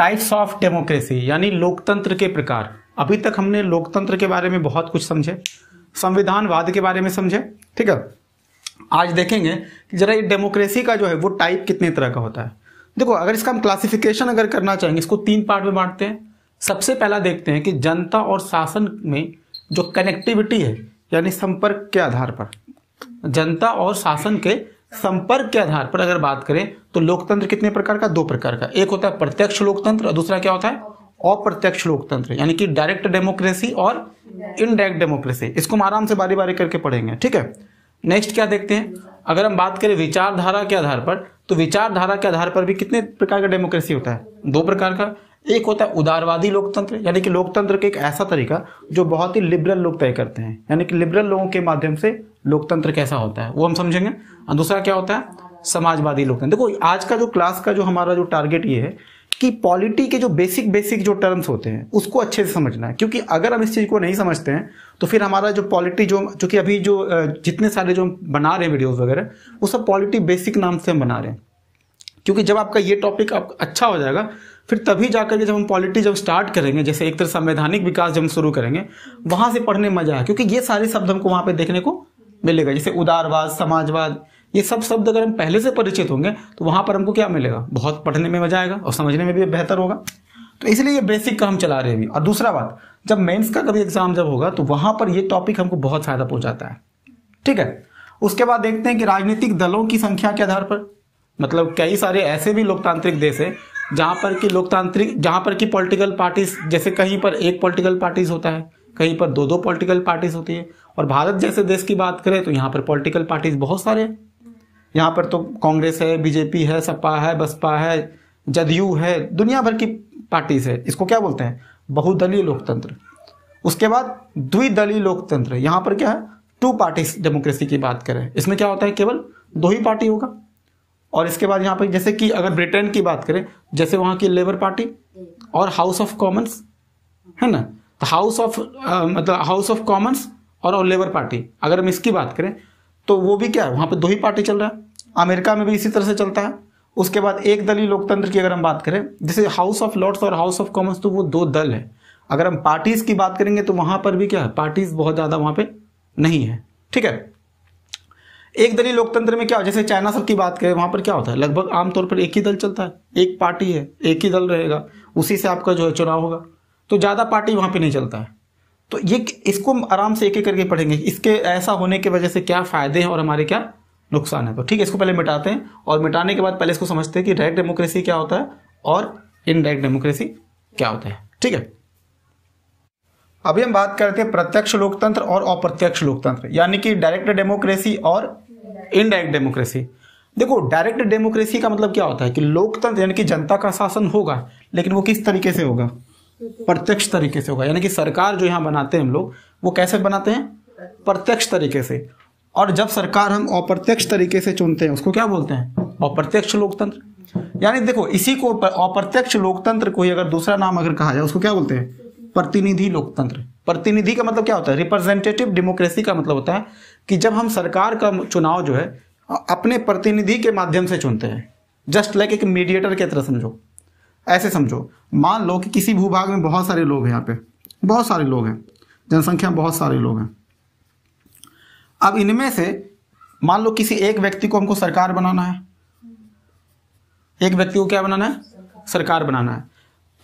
types of democracy यानी लोकतंत्र के प्रकार अभी तक हमने लोकतंत्र के बारे में बहुत कुछ समझे संविधानवाद के बारे में समझे ठीक है आज देखेंगे कि जरा ये डेमोक्रेसी का जो है वो टाइप कितने तरह का होता है देखो अगर इसका हम क्लासिफिकेशन अगर करना चाहेंगे इसको तीन पार्ट में बांटते हैं सबसे पहला देखते हैं कि जनता और शासन में जो कनेक्टिविटी है यानी संपर्क के आधार पर जनता और शासन के संपर्क के आधार पर अगर बात करें तो लोकतंत्र कितने प्रकार का दो प्रकार का एक होता है प्रत्यक्ष लोकतंत्र और दूसरा क्या होता है अप्रत्यक्ष लोकतंत्र यानी कि डायरेक्ट डेमोक्रेसी और इनडायरेक्ट डेमोक्रेसी इसको हम आराम से बारी बारी करके पढ़ेंगे ठीक है नेक्स्ट क्या देखते हैं अगर हम बात करें विचारधारा के आधार पर तो विचारधारा के आधार पर भी कितने प्रकार का डेमोक्रेसी होता है दो प्रकार का एक होता है उदारवादी लोकतंत्र यानी कि लोकतंत्र का एक ऐसा तरीका जो बहुत ही लिबरल लोग तय करते हैं यानी कि लिबरल लोगों के माध्यम से लोकतंत्र कैसा होता है वो हम समझेंगे और दूसरा क्या होता है समाजवादी लोकतंत्र देखो आज का जो क्लास का जो हमारा जो टारगेट ये है कि पॉलिटी के जो बेसिक बेसिक जो टर्म्स होते हैं उसको अच्छे से समझना है क्योंकि अगर हम इस चीज़ को नहीं समझते हैं तो फिर हमारा जो पॉलिटी जो चूँकि अभी जो जितने सारे जो हम बना रहे हैं वीडियोज वगैरह वो सब पॉलिटी बेसिक नाम से हम बना रहे हैं क्योंकि जब आपका ये टॉपिक आप अच्छा हो जाएगा फिर तभी जाकर के जब हम पॉलिटी जब स्टार्ट करेंगे जैसे एक तरह संवैधानिक विकास जब हम शुरू करेंगे वहां से पढ़ने मजा आया क्योंकि ये सारे शब्द हमको वहां पे देखने को मिलेगा जैसे उदारवाद समाजवाद ये सब शब्द अगर हम पहले से परिचित होंगे तो वहां पर हमको क्या मिलेगा बहुत पढ़ने में मजा आएगा और समझने में भी बेहतर होगा तो इसलिए ये बेसिक काम चला रहे हैं और दूसरा बात जब मेंस का कभी एग्जाम जब होगा तो वहां पर ये टॉपिक हमको बहुत फायदा पहुंचाता है ठीक है उसके बाद देखते हैं कि राजनीतिक दलों की संख्या के आधार पर मतलब कई सारे ऐसे भी लोकतांत्रिक देश हैं जहाँ पर कि लोकतांत्रिक जहाँ पर कि पॉलिटिकल पार्टीज जैसे कहीं पर एक पॉलिटिकल पार्टीज होता है कहीं पर दो दो पॉलिटिकल पार्टीज होती है और भारत जैसे देश की बात करें तो यहाँ पर पॉलिटिकल पार्टीज बहुत सारे हैं यहाँ पर तो कांग्रेस है बीजेपी है सपा है बसपा है जदयू है दुनिया भर की पार्टीज है इसको क्या बोलते हैं बहुदलीय लोकतंत्र उसके बाद द्विदलीय लोकतंत्र यहाँ पर क्या है टू पार्टीज डेमोक्रेसी की बात करें इसमें क्या होता है केवल दो ही पार्टी होगा और इसके बाद यहाँ पे जैसे कि अगर ब्रिटेन की बात करें जैसे वहाँ की लेबर पार्टी और हाउस ऑफ कॉमन्स है ना तो हाउस ऑफ मतलब हाउस ऑफ कॉमन्स और, लेबर पार्टी अगर हम इसकी बात करें तो वो भी क्या है वहाँ पर दो ही पार्टी चल रहा है अमेरिका में भी इसी तरह से चलता है उसके बाद एक दल लोकतंत्र की अगर हम बात करें जैसे हाउस ऑफ लॉर्ड्स और हाउस ऑफ कॉमन्स तो वो दो दल है अगर हम पार्टीज की बात करेंगे तो वहां पर भी क्या है पार्टीज बहुत ज़्यादा वहां पर नहीं है ठीक है एक दलीय लोकतंत्र में क्या जैसे चाइना सब की बात करें वहां पर क्या होता है लगभग आमतौर पर एक ही दल चलता है एक पार्टी है एक ही दल रहेगा उसी से आपका जो है चुनाव होगा तो ज़्यादा पार्टी वहां पर नहीं चलता है तो ये इसको आराम से एक एक करके पढ़ेंगे इसके ऐसा होने की वजह से क्या फ़ायदे हैं और हमारे क्या नुकसान है तो ठीक है इसको पहले मिटाते हैं और मिटाने के बाद पहले इसको समझते हैं कि डायरेक्ट डेमोक्रेसी क्या होता है और इनडायरेक्ट डेमोक्रेसी क्या होता है ठीक है अभी हम बात करते हैं प्रत्यक्ष लोकतंत्र और अप्रत्यक्ष लोकतंत्र यानी कि डायरेक्ट डेमोक्रेसी और इनडायरेक्ट डेमोक्रेसी देखो डायरेक्ट डेमोक्रेसी का मतलब क्या होता है कि लोकतंत्र यानी कि जनता का शासन होगा लेकिन वो किस तरीके से होगा प्रत्यक्ष तरीके से होगा यानी कि सरकार जो यहाँ बनाते हैं हम लोग वो कैसे बनाते हैं प्रत्यक्ष तरीके से और जब सरकार हम अप्रत्यक्ष तरीके से चुनते हैं उसको क्या बोलते हैं अप्रत्यक्ष लोकतंत्र यानी देखो इसी को अप्रत्यक्ष लोकतंत्र को ही अगर दूसरा नाम अगर कहा जाए उसको क्या बोलते हैं प्रतिनिधि लोकतंत्र प्रतिनिधि का मतलब क्या होता है रिप्रेजेंटेटिव डेमोक्रेसी का मतलब होता है कि जब हम सरकार का चुनाव जो है अपने प्रतिनिधि के माध्यम से चुनते हैं जस्ट लाइक एक मीडिएटर की तरह समझो ऐसे समझो मान लो कि किसी भूभाग में बहुत सारे लोग हैं यहाँ पे बहुत सारे लोग हैं जनसंख्या बहुत सारे लोग हैं अब इनमें से मान लो किसी एक व्यक्ति को हमको सरकार बनाना है एक व्यक्ति को क्या बनाना है सरकार बनाना है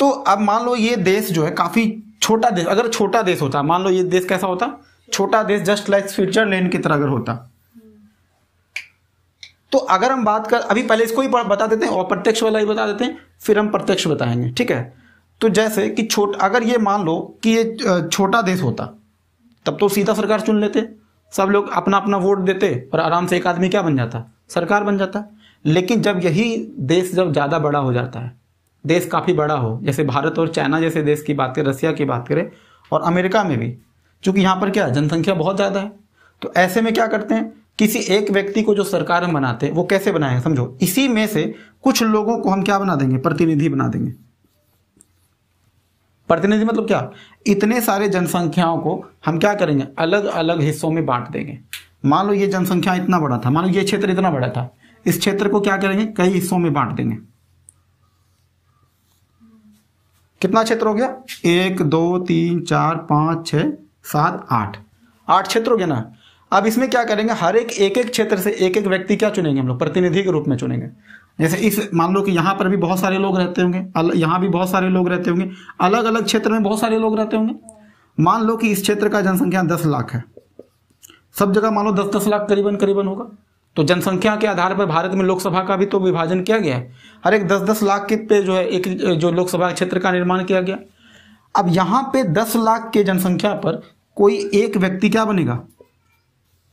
तो अब मान लो ये देश जो है काफ़ी छोटा देश अगर छोटा देश होता मान लो ये देश कैसा होता छोटा देश जस्ट लाइक स्विट्जरलैंड की तरह अगर होता तो अगर हम बात कर अभी पहले इसको ही बता देते हैं अप्रत्यक्ष वाला ही बता देते हैं फिर हम प्रत्यक्ष बताएंगे ठीक है तो जैसे कि छोट अगर ये मान लो कि ये छोटा देश होता तब तो सीधा सरकार चुन लेते सब लोग अपना अपना वोट देते और आराम से एक आदमी क्या बन जाता सरकार बन जाता लेकिन जब यही देश जब ज़्यादा बड़ा हो जाता है देश काफ़ी बड़ा हो जैसे भारत और चाइना जैसे देश की बात करें रसिया की बात करें और अमेरिका में भी चूँकि यहाँ पर क्या जनसंख्या बहुत ज़्यादा है तो ऐसे में क्या करते हैं किसी एक व्यक्ति को जो सरकार हम बनाते हैं वो कैसे बनाएंगे समझो इसी में से कुछ लोगों को हम क्या बना देंगे प्रतिनिधि बना देंगे प्रतिनिधि मतलब क्या इतने सारे जनसंख्याओं को हम क्या करेंगे अलग अलग हिस्सों में बांट देंगे मान लो ये जनसंख्या इतना बड़ा था मान लो ये क्षेत्र इतना बड़ा था इस क्षेत्र को क्या करेंगे कई हिस्सों में बांट देंगे कितना क्षेत्र हो गया एक दो तीन चार पाँच छ सात आठ आठ क्षेत्र हो गया ना अब इसमें क्या करेंगे हर एक एक एक क्षेत्र से एक एक व्यक्ति क्या चुनेंगे हम लोग प्रतिनिधि के रूप में चुनेंगे जैसे इस मान लो कि यहाँ पर भी बहुत सारे लोग रहते होंगे यहाँ भी बहुत सारे लोग रहते होंगे अलग अलग क्षेत्र में बहुत सारे लोग रहते होंगे मान लो कि इस क्षेत्र का जनसंख्या दस लाख है सब जगह मान लो दस दस लाख करीबन करीबन होगा तो जनसंख्या के आधार पर भारत में लोकसभा का भी तो विभाजन किया गया है हर एक दस दस लाख के पे जो है एक जो लोकसभा क्षेत्र का निर्माण किया गया अब यहाँ पे दस लाख के जनसंख्या पर कोई एक व्यक्ति क्या बनेगा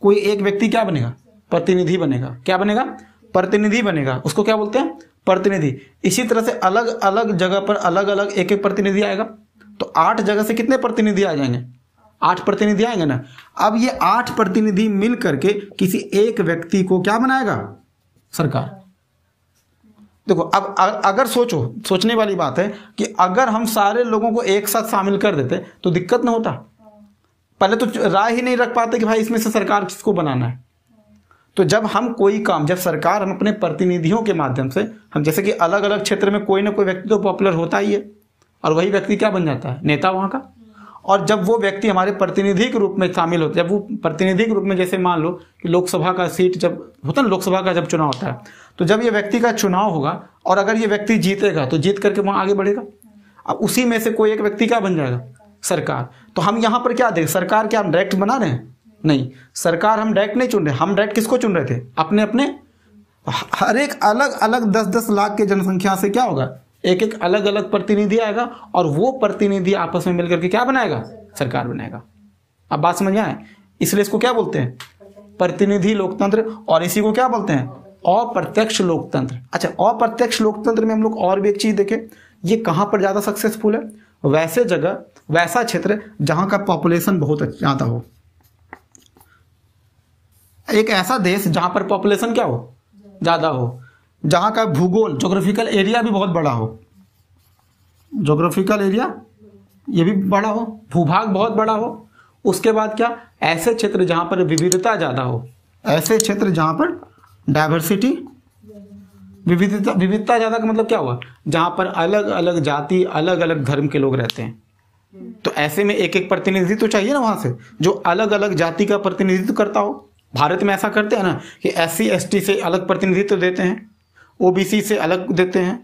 कोई एक व्यक्ति क्या बनेगा प्रतिनिधि बनेगा क्या बनेगा प्रतिनिधि बनेगा उसको क्या बोलते हैं प्रतिनिधि इसी तरह से अलग अलग जगह पर अलग अलग एक एक प्रतिनिधि आएगा तो आठ जगह से कितने प्रतिनिधि आ जाएंगे आठ प्रतिनिधि आएंगे ना अब ये आठ प्रतिनिधि मिल करके किसी एक व्यक्ति को क्या बनाएगा सरकार देखो अब अगर सोचो सोचने वाली बात है कि अगर हम सारे लोगों को एक साथ शामिल कर देते तो दिक्कत ना होता पहले तो राय ही नहीं रख पाते कि भाई इसमें से सरकार किसको बनाना है तो जब हम कोई काम जब सरकार हम अपने प्रतिनिधियों के माध्यम से हम जैसे कि अलग अलग क्षेत्र में कोई ना कोई व्यक्ति तो पॉपुलर होता ही है और वही व्यक्ति क्या बन जाता है नेता वहां का और जब वो व्यक्ति हमारे प्रतिनिधि के रूप में शामिल होते जब वो प्रतिनिधि के रूप में जैसे मान लो कि लोकसभा का सीट जब होता है लोकसभा का जब चुनाव होता है तो जब ये व्यक्ति का चुनाव होगा और अगर ये व्यक्ति जीतेगा तो जीत करके वहाँ आगे बढ़ेगा अब उसी में से कोई एक व्यक्ति क्या बन जाएगा सरकार तो हम यहाँ पर क्या देख सरकार क्या हम डायरेक्ट बना रहे हैं नहीं सरकार हम डायरेक्ट नहीं चुन रहे हम डायरेक्ट किसको चुन रहे थे अपने अपने हर एक अलग अलग दस दस लाख के जनसंख्या से क्या होगा एक एक अलग अलग प्रतिनिधि आएगा और वो प्रतिनिधि आपस में मिलकर के क्या बनाएगा सरकार बनाएगा अब बात समझ आए इसलिए इसको क्या बोलते हैं प्रतिनिधि लोकतंत्र और इसी को क्या बोलते हैं अप्रत्यक्ष लोकतंत्र अच्छा अप्रत्यक्ष लोकतंत्र में हम लोग और भी एक चीज देखें ये कहाँ पर ज़्यादा सक्सेसफुल है वैसे जगह वैसा क्षेत्र जहां का पॉपुलेशन बहुत ज़्यादा हो एक ऐसा देश जहां पर पॉपुलेशन क्या हो ज़्यादा हो जहाँ का भूगोल जोग्राफिकल एरिया भी बहुत बड़ा हो जोग्राफिकल एरिया ये भी बड़ा हो भूभाग बहुत बड़ा हो उसके बाद क्या ऐसे क्षेत्र जहाँ पर विविधता ज़्यादा हो ऐसे क्षेत्र जहाँ पर डायवर्सिटी विविधता विविधता ज़्यादा का मतलब क्या हुआ जहाँ पर अलग अलग जाति अलग अलग धर्म के लोग रहते हैं तो ऐसे में एक एक प्रतिनिधि तो चाहिए ना वहाँ से जो अलग अलग जाति का प्रतिनिधित्व करता हो भारत में ऐसा करते हैं ना कि एस सी एस टी से अलग प्रतिनिधित्व तो देते हैं ओबीसी से अलग देते हैं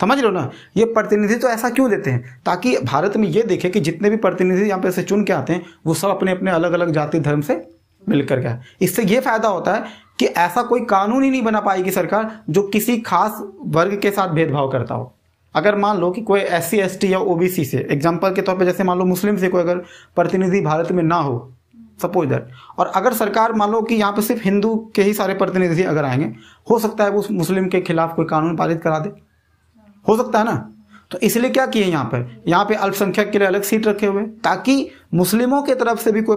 समझ लो ना ये प्रतिनिधि तो ऐसा क्यों देते हैं ताकि भारत में ये देखे कि जितने भी प्रतिनिधि यहाँ पे से चुन के आते हैं वो सब अपने अपने अलग अलग जाति धर्म से मिलकर के इससे ये फायदा होता है कि ऐसा कोई कानून ही नहीं बना पाएगी सरकार जो किसी खास वर्ग के साथ भेदभाव करता हो अगर मान लो कि कोई एस सी या ओबीसी से एग्जाम्पल के तौर पर जैसे मान लो मुस्लिम से कोई अगर प्रतिनिधि भारत में ना हो सपोज दैट और अगर सरकार मान लो कि यहाँ पे सिर्फ हिंदू के ही सारे प्रतिनिधि अगर आएंगे हो सकता है वो मुस्लिम के खिलाफ कोई कानून पारित करा दे हो सकता है ना तो इसलिए क्या किए यहाँ पर यहाँ पे अल्पसंख्यक के लिए अलग सीट रखे हुए ताकि मुस्लिमों के तरफ से भी कोई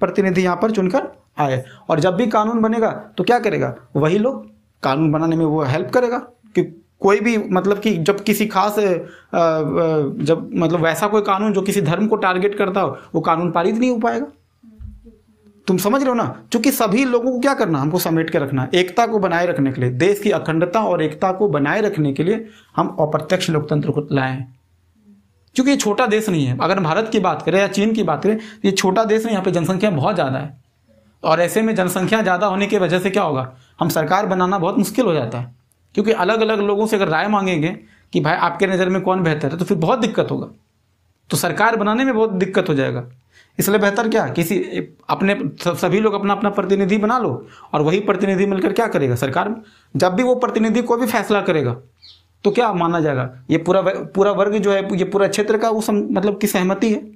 प्रतिनिधि यहाँ पर चुनकर आए और जब भी कानून बनेगा तो क्या करेगा वही लोग कानून बनाने में वो हेल्प करेगा कि कोई भी मतलब कि जब किसी खास जब मतलब वैसा कोई कानून जो किसी धर्म को टारगेट करता हो वो कानून पारित नहीं हो पाएगा तुम समझ रहे हो ना क्योंकि सभी लोगों को क्या करना हमको समेट के रखना एकता को बनाए रखने के लिए देश की अखंडता और एकता को बनाए रखने के लिए हम अप्रत्यक्ष लोकतंत्र को लाए हैं क्योंकि ये छोटा देश नहीं है अगर भारत की बात करें या चीन की बात करें तो ये छोटा देश नहीं यहाँ पे जनसंख्या बहुत ज़्यादा है और ऐसे में जनसंख्या ज़्यादा होने की वजह से क्या होगा हम सरकार बनाना बहुत मुश्किल हो जाता है क्योंकि अलग अलग लोगों से अगर राय मांगेंगे कि भाई आपके नज़र में कौन बेहतर है तो फिर बहुत दिक्कत होगा तो सरकार बनाने में बहुत दिक्कत हो जाएगा इसलिए बेहतर क्या किसी अपने सभी लोग अपना अपना प्रतिनिधि बना लो और वही प्रतिनिधि मिलकर क्या करेगा सरकार जब भी वो प्रतिनिधि कोई भी फैसला करेगा तो क्या माना जाएगा ये पूरा पूरा वर्ग जो है ये पूरा क्षेत्र का वो सम, मतलब की सहमति है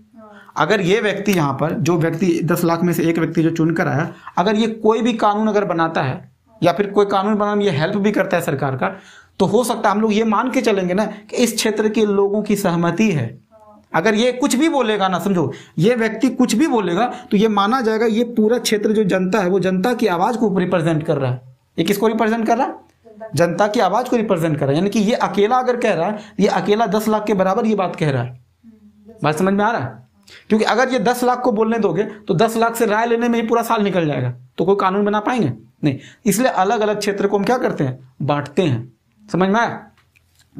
अगर ये व्यक्ति यहाँ पर जो व्यक्ति दस लाख में से एक व्यक्ति जो चुनकर आया अगर ये कोई भी कानून अगर बनाता है या फिर कोई कानून बनाने में ये हेल्प भी करता है सरकार का तो हो सकता है हम लोग ये मान के चलेंगे ना कि इस क्षेत्र के लोगों की सहमति है अगर ये कुछ भी बोलेगा ना समझो ये व्यक्ति कुछ भी बोलेगा तो ये माना जाएगा ये पूरा क्षेत्र जो जनता है वो जनता की आवाज को रिप्रेजेंट कर रहा है ये किसको रिप्रेजेंट कर रहा है जनता की आवाज को रिप्रेजेंट कर रहा है यानी कि ये अकेला अगर कह रहा है ये अकेला दस लाख के बराबर ये बात कह रहा है बात समझ में आ रहा है क्योंकि अगर ये दस लाख को बोलने दोगे तो दस लाख से राय लेने में ही पूरा साल निकल जाएगा तो कोई कानून बना पाएंगे नहीं इसलिए अलग अलग क्षेत्र को हम क्या करते हैं बांटते हैं समझ में आया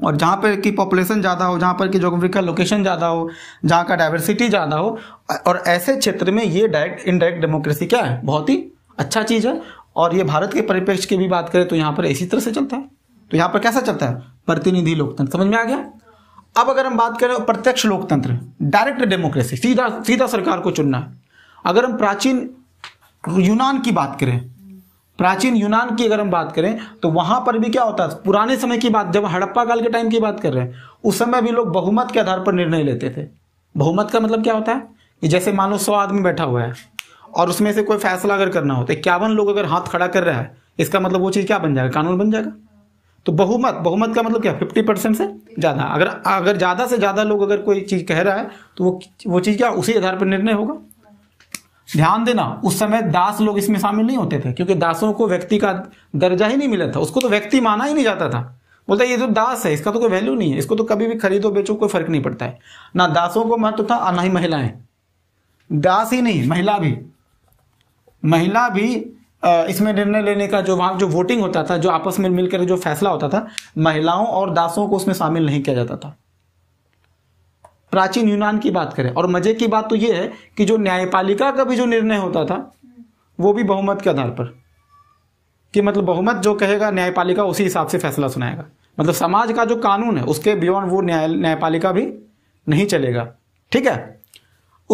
और जहाँ पर की पॉपुलेशन ज़्यादा हो जहाँ पर की जोग्राफिकल लोकेशन ज़्यादा हो जहाँ का डाइवर्सिटी ज़्यादा हो और ऐसे क्षेत्र में ये डायरेक्ट इनडायरेक्ट डेमोक्रेसी क्या है बहुत ही अच्छा चीज़ है और ये भारत के परिप्रेक्ष्य की भी बात करें तो यहाँ पर इसी तरह से चलता है तो यहाँ पर कैसा चलता है प्रतिनिधि लोकतंत्र समझ में आ गया अब अगर हम बात करें प्रत्यक्ष लोकतंत्र डायरेक्ट डेमोक्रेसी सीधा सीधा सरकार को चुनना है अगर हम प्राचीन यूनान की बात करें प्राचीन यूनान की अगर हम बात करें तो वहां पर भी क्या होता है पुराने समय की बात जब हड़प्पा काल के टाइम की बात कर रहे हैं उस समय भी लोग बहुमत के आधार पर निर्णय लेते थे बहुमत का मतलब क्या होता है कि जैसे मान लो सौ आदमी बैठा हुआ है और उसमें से कोई फैसला अगर करना हो तो इक्यावन लोग अगर हाथ खड़ा कर रहा है इसका मतलब वो चीज़ क्या बन जाएगा कानून बन जाएगा तो बहुमत बहुमत का मतलब क्या फिफ्टी परसेंट से ज़्यादा अगर अगर ज़्यादा से ज़्यादा लोग अगर कोई चीज़ कह रहा है तो वो वो चीज़ क्या उसी आधार पर निर्णय होगा ध्यान देना उस समय दास लोग इसमें शामिल नहीं होते थे क्योंकि दासों को व्यक्ति का दर्जा ही नहीं मिला था उसको तो व्यक्ति माना ही नहीं जाता था बोलता ये तो दास है इसका तो कोई वैल्यू नहीं है इसको तो कभी भी खरीदो बेचो कोई फर्क नहीं पड़ता है ना दासों को महत्व था और ना ही महिलाएं दास ही नहीं महिला भी महिला भी इसमें निर्णय लेने का जो वहां जो वोटिंग होता था जो आपस में मिलकर जो फैसला होता था महिलाओं और दासों को उसमें शामिल नहीं किया जाता था प्राचीन यूनान की बात करें और मजे की बात तो यह है कि जो न्यायपालिका का भी जो निर्णय होता था वो भी बहुमत के आधार पर कि मतलब बहुमत जो कहेगा न्यायपालिका उसी हिसाब से फैसला सुनाएगा मतलब समाज का जो कानून है उसके बियॉन्ड वो न्याय न्यायपालिका भी नहीं चलेगा ठीक है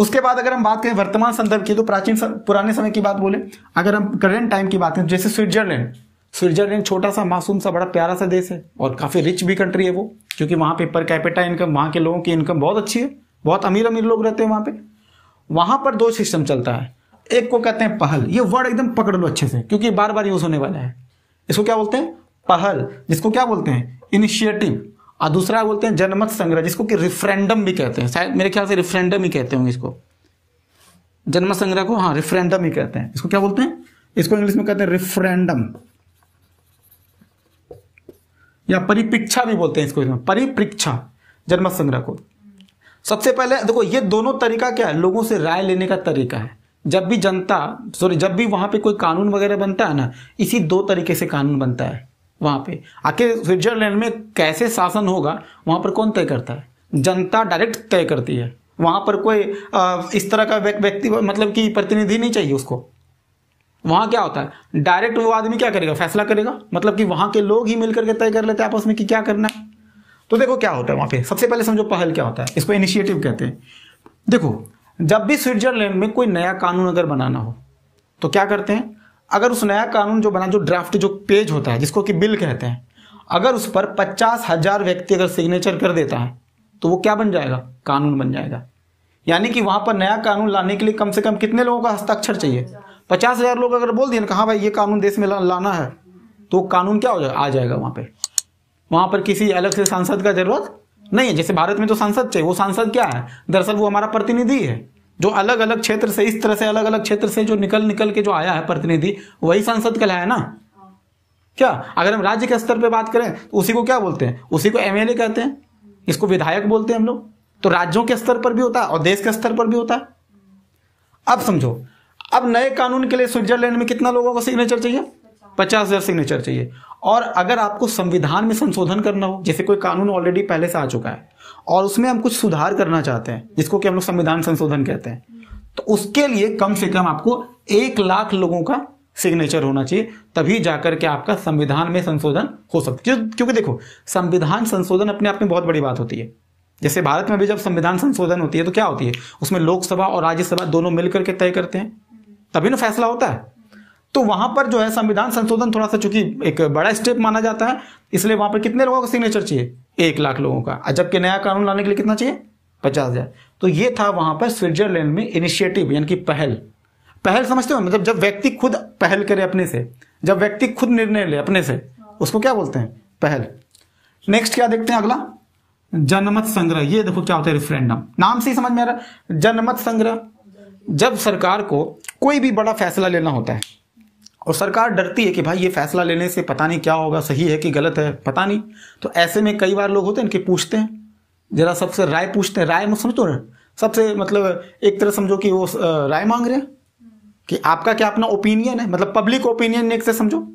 उसके बाद अगर हम बात करें वर्तमान संदर्भ की तो प्राचीन पुराने समय की बात बोले अगर हम करेंट टाइम की बात करें जैसे स्विट्जरलैंड स्विट्जरलैंड छोटा सा मासूम सा बड़ा प्यारा सा देश है और काफ़ी रिच भी कंट्री है वो क्योंकि वहां पे पर कैपिटा इनकम वहां के लोगों की इनकम बहुत अच्छी है बहुत अमीर अमीर लोग रहते हैं वहां पे वहां पर दो सिस्टम चलता है एक को कहते हैं पहल ये वर्ड एकदम पकड़ लो अच्छे से क्योंकि बार बार यूज़ होने वाला है इसको क्या बोलते हैं पहल जिसको क्या बोलते हैं इनिशिएटिव और दूसरा बोलते हैं जनमत संग्रह जिसको कि रिफ्रेंडम भी कहते हैं शायद मेरे ख्याल से रिफ्रेंडम ही कहते होंगे इसको जनमत संग्रह को हाँ रिफ्रेंडम ही कहते हैं इसको क्या बोलते हैं इसको इंग्लिश में कहते हैं रिफ्रेंडम या परिप्रेक्षा भी बोलते हैं इसको परिप्रेक्षा जन्म संग्रह को सबसे पहले देखो ये दोनों तरीका क्या है लोगों से राय लेने का तरीका है जब भी जनता सॉरी जब भी वहां पे कोई कानून वगैरह बनता है ना इसी दो तरीके से कानून बनता है वहां पे आखिर स्विट्जरलैंड में कैसे शासन होगा वहां पर कौन तय करता है जनता डायरेक्ट तय करती है वहां पर कोई आ, इस तरह का व्यक्ति मतलब कि प्रतिनिधि नहीं चाहिए उसको वहां क्या होता है डायरेक्ट वो आदमी क्या करेगा फैसला करेगा मतलब कि वहां के लोग ही मिलकर के तय कर लेते हैं आपस में कि क्या करना है तो देखो क्या होता है वहां पे सबसे पहले समझो पहल क्या होता है इसको इनिशिएटिव कहते हैं देखो जब भी स्विट्जरलैंड में कोई नया कानून अगर बनाना हो तो क्या करते हैं अगर उस नया कानून जो बना जो ड्राफ्ट जो पेज होता है जिसको कि बिल कहते हैं अगर उस पर पचास हजार व्यक्ति अगर सिग्नेचर कर देता है तो वो क्या बन जाएगा कानून बन जाएगा यानी कि वहां पर नया कानून लाने के लिए कम से कम कितने लोगों का हस्ताक्षर चाहिए पचास हज़ार लोग अगर बोल दिए ना हाँ भाई ये कानून देश में लाना है तो कानून क्या हो जाए आ जाएगा वहां पर वहां पर किसी अलग से सांसद का जरूरत नहीं है जैसे भारत में तो सांसद चाहिए वो सांसद क्या है दरअसल वो हमारा प्रतिनिधि है जो अलग अलग क्षेत्र से इस तरह से अलग अलग क्षेत्र से जो निकल निकल के जो आया है प्रतिनिधि वही सांसद है ना क्या अगर हम राज्य के स्तर पर बात करें तो उसी को क्या बोलते हैं उसी को एमएलए कहते हैं इसको विधायक बोलते हैं हम लोग तो राज्यों के स्तर पर भी होता है और देश के स्तर पर भी होता है अब समझो अब नए कानून के लिए स्विट्जरलैंड में कितना लोगों का सिग्नेचर चाहिए पचास हजार सिग्नेचर चाहिए और अगर आपको संविधान में संशोधन करना हो जैसे कोई कानून ऑलरेडी पहले से आ चुका है और उसमें हम कुछ सुधार करना चाहते हैं जिसको कि हम लोग संविधान संशोधन कहते हैं तो उसके लिए कम से कम आपको एक लाख लोगों का सिग्नेचर होना चाहिए तभी जाकर के आपका संविधान में संशोधन हो सकता है क्योंकि देखो संविधान संशोधन अपने आप में बहुत बड़ी बात होती है जैसे भारत में भी जब संविधान संशोधन होती है तो क्या होती है उसमें लोकसभा और राज्यसभा दोनों मिलकर के तय करते हैं तभी ना फैसला होता है तो वहां पर जो है संविधान संशोधन थोड़ा सा चूंकि एक बड़ा स्टेप माना जाता है इसलिए वहां पर कितने लोगों का सिग्नेचर चाहिए एक लाख लोगों का जबकि नया कानून लाने के लिए कितना चाहिए पचास हजार तो ये था वहां पर स्विट्जरलैंड में इनिशिएटिव यानी कि पहल पहल समझते हो मतलब जब व्यक्ति खुद पहल करे अपने से जब व्यक्ति खुद निर्णय ले अपने से उसको क्या बोलते हैं पहल नेक्स्ट क्या देखते हैं अगला जनमत संग्रह ये देखो क्या होता है रेफरेंडम नाम से ही समझ में आ रहा है जनमत संग्रह जब सरकार को कोई भी बड़ा फैसला लेना होता है और सरकार डरती है कि भाई ये फैसला लेने से पता नहीं क्या होगा सही है कि गलत है पता नहीं तो ऐसे में कई बार लोग होते हैं इनके पूछते हैं जरा सबसे राय पूछते हैं राय समझो ना सबसे मतलब एक तरह समझो कि वो राय मांग रहे हैं कि आपका क्या अपना ओपिनियन है मतलब पब्लिक ओपिनियन एक से समझो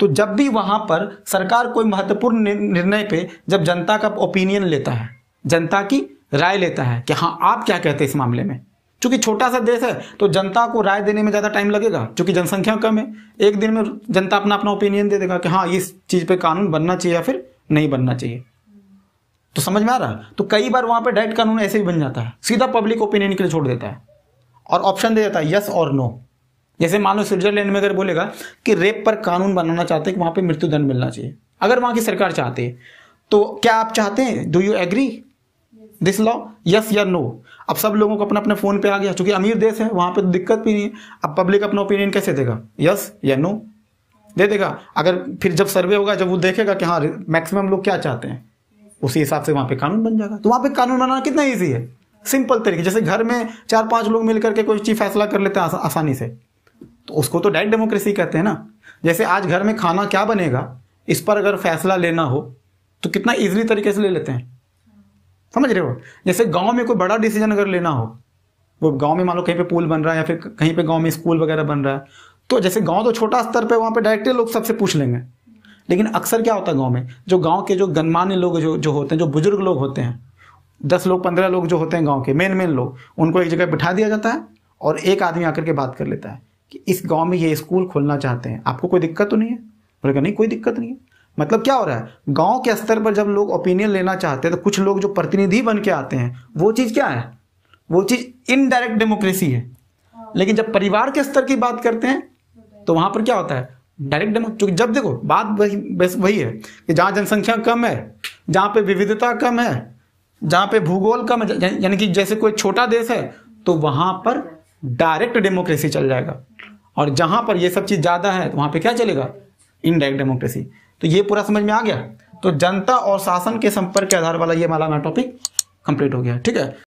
तो जब भी वहां पर सरकार कोई महत्वपूर्ण निर्णय पे जब जनता का ओपिनियन लेता है जनता की राय लेता है कि हाँ आप क्या कहते हैं इस मामले में चूंकि छोटा सा देश है तो जनता को राय देने में ज़्यादा टाइम लगेगा चूंकि जनसंख्या कम है एक दिन में जनता अपना अपना ओपिनियन दे देगा कि हाँ इस चीज़ पे कानून बनना चाहिए या फिर नहीं बनना चाहिए तो समझ में आ रहा है तो कई बार वहां पर डायरेक्ट कानून ऐसे भी बन जाता है सीधा पब्लिक ओपिनियन के लिए छोड़ देता है और ऑप्शन दे देता है यस और नो जैसे मान लो स्विट्जरलैंड में अगर बोलेगा कि रेप पर कानून बनाना चाहते हैं कि वहां पर मृत्युदंड मिलना चाहिए अगर वहां की सरकार चाहती है तो क्या आप चाहते हैं do you agree this law yes या नो अब सब लोगों को अपना अपने फ़ोन पे आ गया चूंकि अमीर देश है वहां पे तो दिक्कत भी नहीं है अब पब्लिक अपना ओपिनियन कैसे देगा यस या नो दे देगा अगर फिर जब सर्वे होगा जब वो देखेगा कि हाँ मैक्सिमम लोग क्या चाहते हैं उसी हिसाब से वहां पे कानून बन जाएगा तो वहां पे कानून बनाना कितना ईजी है सिंपल तरीके जैसे घर में चार पांच लोग मिलकर के कोई चीज़ फैसला कर लेते हैं आसानी से तो उसको तो डायरेक्ट डेमोक्रेसी कहते हैं ना जैसे आज घर में खाना क्या बनेगा इस पर अगर फैसला लेना हो तो कितना इजीली तरीके से ले लेते हैं समझ रहे हो जैसे गांव में कोई बड़ा डिसीजन अगर लेना हो वो गांव में मान लो कहीं पे पुल बन रहा है या फिर कहीं पे गांव में स्कूल वगैरह बन रहा है तो जैसे गांव तो छोटा स्तर पे वहां पे डायरेक्टली लोग सबसे पूछ लेंगे लेकिन अक्सर क्या होता है गांव में जो गांव के जो गणमान्य लोग जो जो होते हैं जो बुजुर्ग लोग होते हैं दस लोग पंद्रह लोग जो होते हैं गाँव के मेन मेन लोग उनको एक जगह बिठा दिया जाता है और एक आदमी आकर के बात कर लेता है कि इस गाँव में ये स्कूल खोलना चाहते हैं आपको कोई दिक्कत तो नहीं है बोलेगा नहीं कोई दिक्कत नहीं है मतलब क्या हो रहा है गांव के स्तर पर जब लोग ओपिनियन लेना चाहते हैं तो कुछ लोग जो प्रतिनिधि बन के आते हैं वो चीज़ क्या है वो चीज़ इनडायरेक्ट डेमोक्रेसी है लेकिन जब परिवार के स्तर की बात करते हैं तो वहां पर क्या होता है डायरेक्ट डेमोक्रेसी जब देखो बात वही वही है कि जहां जनसंख्या कम है जहां पे विविधता कम है जहां पे भूगोल कम है यानी कि जैसे कोई छोटा देश है तो वहां पर डायरेक्ट डेमोक्रेसी चल जाएगा और जहां पर ये सब चीज़ ज़्यादा है तो पर पे क्या चलेगा इनडायरेक्ट डेमोक्रेसी तो ये पूरा समझ में आ गया तो जनता और शासन के संपर्क के आधार वाला ये वाला हमारा टॉपिक कंप्लीट हो गया ठीक है